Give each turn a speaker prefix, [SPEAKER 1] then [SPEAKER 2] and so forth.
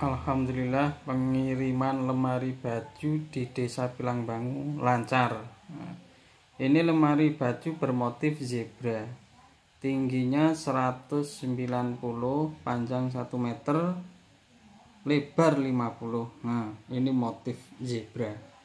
[SPEAKER 1] Alhamdulillah pengiriman lemari baju di desa Bangu lancar ini lemari baju bermotif zebra tingginya 190 panjang 1 meter lebar 50 nah ini motif zebra